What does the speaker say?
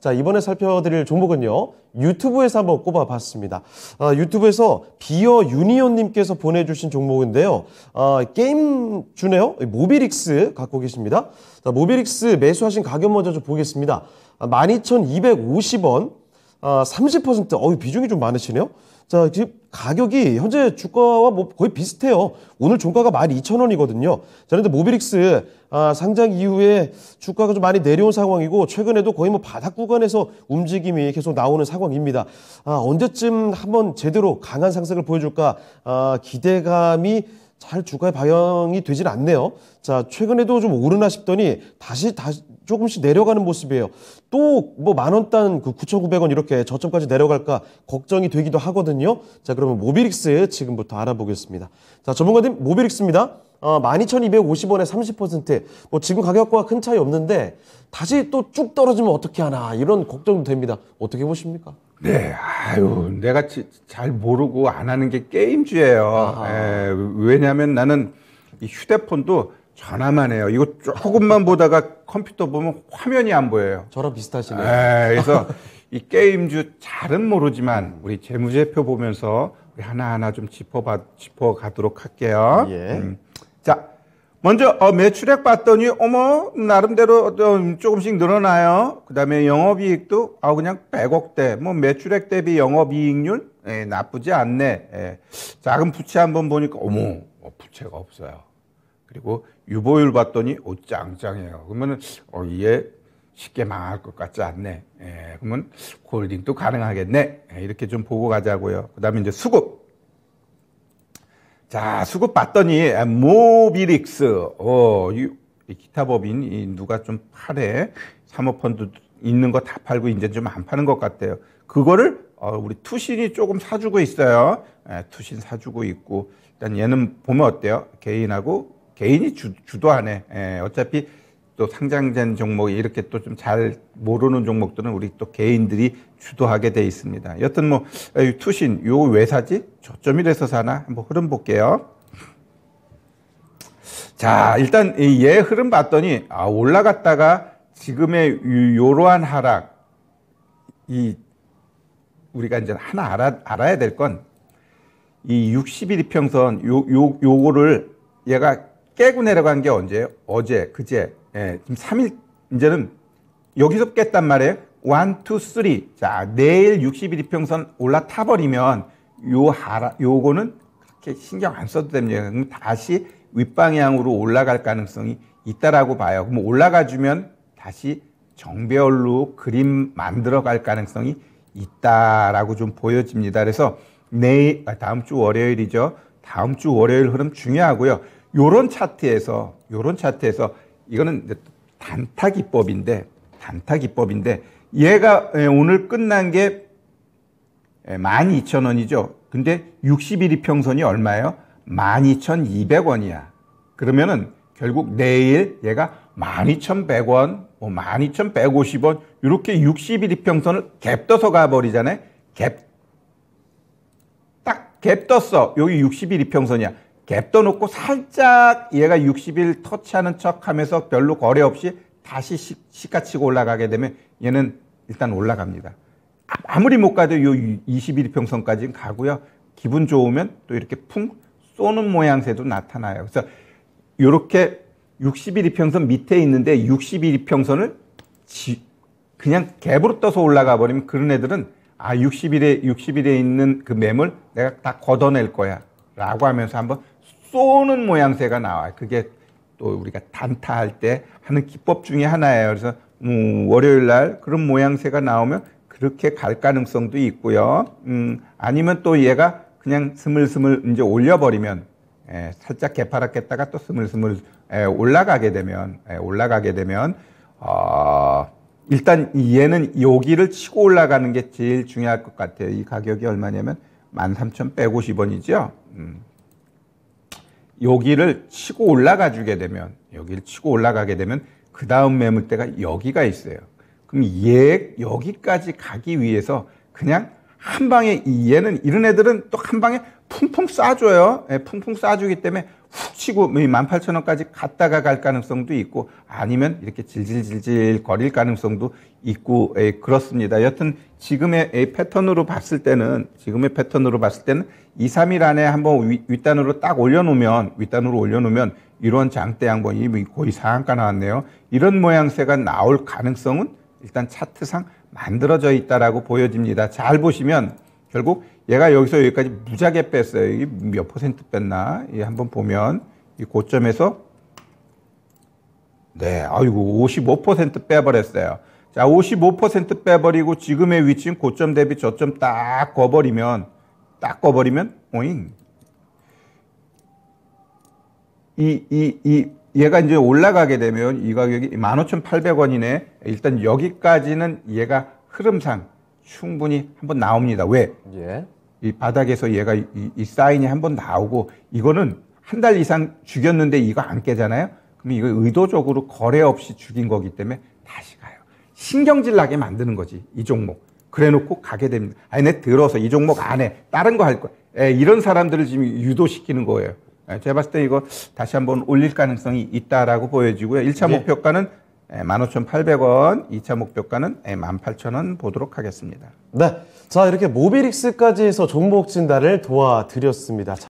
자 이번에 살펴드릴 종목은요 유튜브에서 한번 꼽아봤습니다 아, 유튜브에서 비어 유니온님께서 보내주신 종목인데요 아, 게임 주네요 모비릭스 갖고 계십니다 자 모비릭스 매수하신 가격 먼저 좀 보겠습니다 아, 12,250원 아, 30%어 비중이 좀 많으시네요. 자, 지금 가격이 현재 주가와 뭐 거의 비슷해요. 오늘 종가가 12,000원이거든요. 자, 그런데 모비릭스 아, 상장 이후에 주가가 좀 많이 내려온 상황이고 최근에도 거의 뭐 바닥 구간에서 움직임이 계속 나오는 상황입니다. 아, 언제쯤 한번 제대로 강한 상승을 보여줄까 아, 기대감이 잘 주가에 반영이 되질 않네요. 자, 최근에도 좀 오르나 싶더니 다시 다시 조금씩 내려가는 모습이에요. 또 뭐 만 원 단 그 9,900원 이렇게 저점까지 내려갈까 걱정이 되기도 하거든요. 자, 그러면 모비릭스 지금부터 알아보겠습니다. 자, 전문가님 모비릭스입니다. 어, 12,250원에 30%. 뭐 지금 가격과 큰 차이 없는데 다시 또 쭉 떨어지면 어떻게 하나 이런 걱정도 됩니다. 어떻게 보십니까? 네, 아유, 내가 지, 잘 모르고 안 하는 게 게임주예요. 에, 예, 왜냐하면 나는 이 휴대폰도 전화만 해요. 이거 조금만 보다가 컴퓨터 보면 화면이 안 보여요. 저랑 비슷하시네요. 에, 예, 그래서 이 게임주 잘은 모르지만 우리 재무제표 보면서 우리 하나하나 좀 짚어봐, 짚어가도록 할게요. 예. 음, 자, 먼저 어, 매출액 봤더니 어머 나름대로 조금씩 늘어나요. 그다음에 영업이익도 아 그냥 100억대 뭐 매출액 대비 영업이익률 예, 나쁘지 않네. 예. 작은 부채 한번 보니까 어머 어, 부채가 없어요. 그리고 유보율 봤더니 오 짱짱해요. 그러면은 어 이게 쉽게 망할 것 같지 않네. 예, 그러면 홀딩도 가능하겠네. 예, 이렇게 좀 보고 가자고요. 그다음에 이제 수급. 자, 수급봤더니 모비릭스, 어, 이, 기타 법인 이 누가 좀 팔에 사모펀드 있는 거 다 팔고 이제 좀 안 파는 것 같아요. 그거를 어, 우리 투신이 조금 사주고 있어요. 예, 투신 사주고 있고 일단 얘는 보면 어때요? 개인하고 개인이 주, 주도하네. 예, 어차피 또 상장된 종목이 이렇게 또 좀 잘 모르는 종목들은 우리 또 개인들이 주도하게 돼 있습니다. 여튼 뭐 아, 투신 요왜 사지? 저점이래서 사나? 한번 흐름 볼게요. 자, 일단 얘 예 흐름 봤더니 아, 올라갔다가 지금의 요러한 하락 이 우리가 이제 하나 알아, 알아야 될 건 이6 1일 평선 요 요 요거를 얘가 깨고 내려간 게 언제예요? 어제, 그제. 예, 지금 3일, 이제는 여기서 깼단 말이에요. 1, 2, 3. 자, 내일 60일 이평선 올라타버리면 요 하라, 요거는 그렇게 신경 안 써도 됩니다. 그럼 다시 윗방향으로 올라갈 가능성이 있다라고 봐요. 그럼 올라가주면 다시 정배열로 그림 만들어갈 가능성이 있다라고 좀 보여집니다. 그래서 내일, 아, 다음 주 월요일이죠. 다음 주 월요일 흐름 중요하고요. 요런 차트에서, 요런 차트에서 이거는 단타 기법인데, 단타 기법인데, 얘가 예, 오늘 끝난 게 12,000원이죠. 예, 근데 6 1일이 평선이 얼마예요? 12,200원이야. 그러면은 결국 내일 얘가 12,100원, 뭐 12,150원 이렇게 6 1일 이평선을 갭 떠서 가버리잖아요. 갭. 딱 갭 떴어. 여기 6 1일 이평선이야. 갭도 놓고 살짝 얘가 60일 터치하는 척 하면서 별로 거래 없이 다시 시, 가치고 올라가게 되면 얘는 일단 올라갑니다. 아무리 못 가도 요2 1 평선까지는 가고요. 기분 좋으면 또 이렇게 풍 쏘는 모양새도 나타나요. 그래서 이렇게 6 1평선 밑에 있는데 6 1평선을 그냥 갭으로 떠서 올라가 버리면 그런 애들은 아6 1에6 0에 있는 그 매물 내가 다 걷어낼 거야 라고 하면서 한번 쏘는 모양새가 나와요. 그게 또 우리가 단타할 때 하는 기법 중에 하나예요. 그래서 음, 월요일 날 그런 모양새가 나오면 그렇게 갈 가능성도 있고요. 음, 아니면 또 얘가 그냥 스물스물 이제 올려버리면 에, 예, 살짝 개파랗겠다가 또 스물스물 에, 예, 올라가게 되면 에, 예, 올라가게 되면 어, 일단 얘는 여기를 치고 올라가는 게 제일 중요할 것 같아요. 이 가격이 얼마냐면 13,150원이죠. 음. 여기를 치고 올라가 주게 되면 여기를 치고 올라가게 되면 그 다음 매물대가 여기가 있어요. 그럼 얘 여기까지 가기 위해서 그냥 한 방에 얘는 이런 애들은 또 한 방에 풍풍 쏴줘요. 예, 풍풍 쏴주기 때문에 치고 18,000원까지 뭐 갔다가 갈 가능성도 있고 아니면 이렇게 질질질질 거릴 가능성도 있고 예, 그렇습니다. 여튼 지금의 예, 패턴으로 봤을 때는 지금의 패턴으로 봤을 때는 2, 3일 안에 한번 위, 윗단으로 딱 올려놓으면 윗단으로 올려놓으면 이런 장대 양봉이 뭐 거의 상한가 나왔네요. 이런 모양새가 나올 가능성은 일단 차트상 만들어져 있다라고 보여집니다. 잘 보시면 결국 얘가 여기서 여기까지 무작하 뺐어요. 이게 몇 퍼센트 뺐나? 이 한번 보면 이 고점에서 네, 아이고 55% 빼버렸어요. 자, 55% 빼버리고 지금의 위치인 고점 대비 저점 딱 거버리면 딱 거버리면 오잉. 이 이 이 얘가 이제 올라가게 되면 이 가격이 15,800원이네. 일단 여기까지는 얘가 흐름상 충분히 한번 나옵니다. 왜? 예. 이 바닥에서 얘가 이, 이 사인이 한번 나오고 이거는 한 달 이상 죽였는데 이거 안 깨잖아요. 그럼 이거 의도적으로 거래 없이 죽인 거기 때문에 다시 가요. 신경질 나게 만드는 거지 이 종목. 그래놓고 가게 됩니다. 아니 내 들어서 이 종목 안에 다른 거 할거 예, 에, 이런 사람들을 지금 유도시키는 거예요. 제가 봤을 때 이거 다시 한번 올릴 가능성이 있다라고 보여지고요. 1차 네. 목표가는 15,800원, 예, 2차 목표가는 18,000원 예, 보도록 하겠습니다. 네. 자, 이렇게 모비릭스까지 해서 종목 진단을 도와드렸습니다.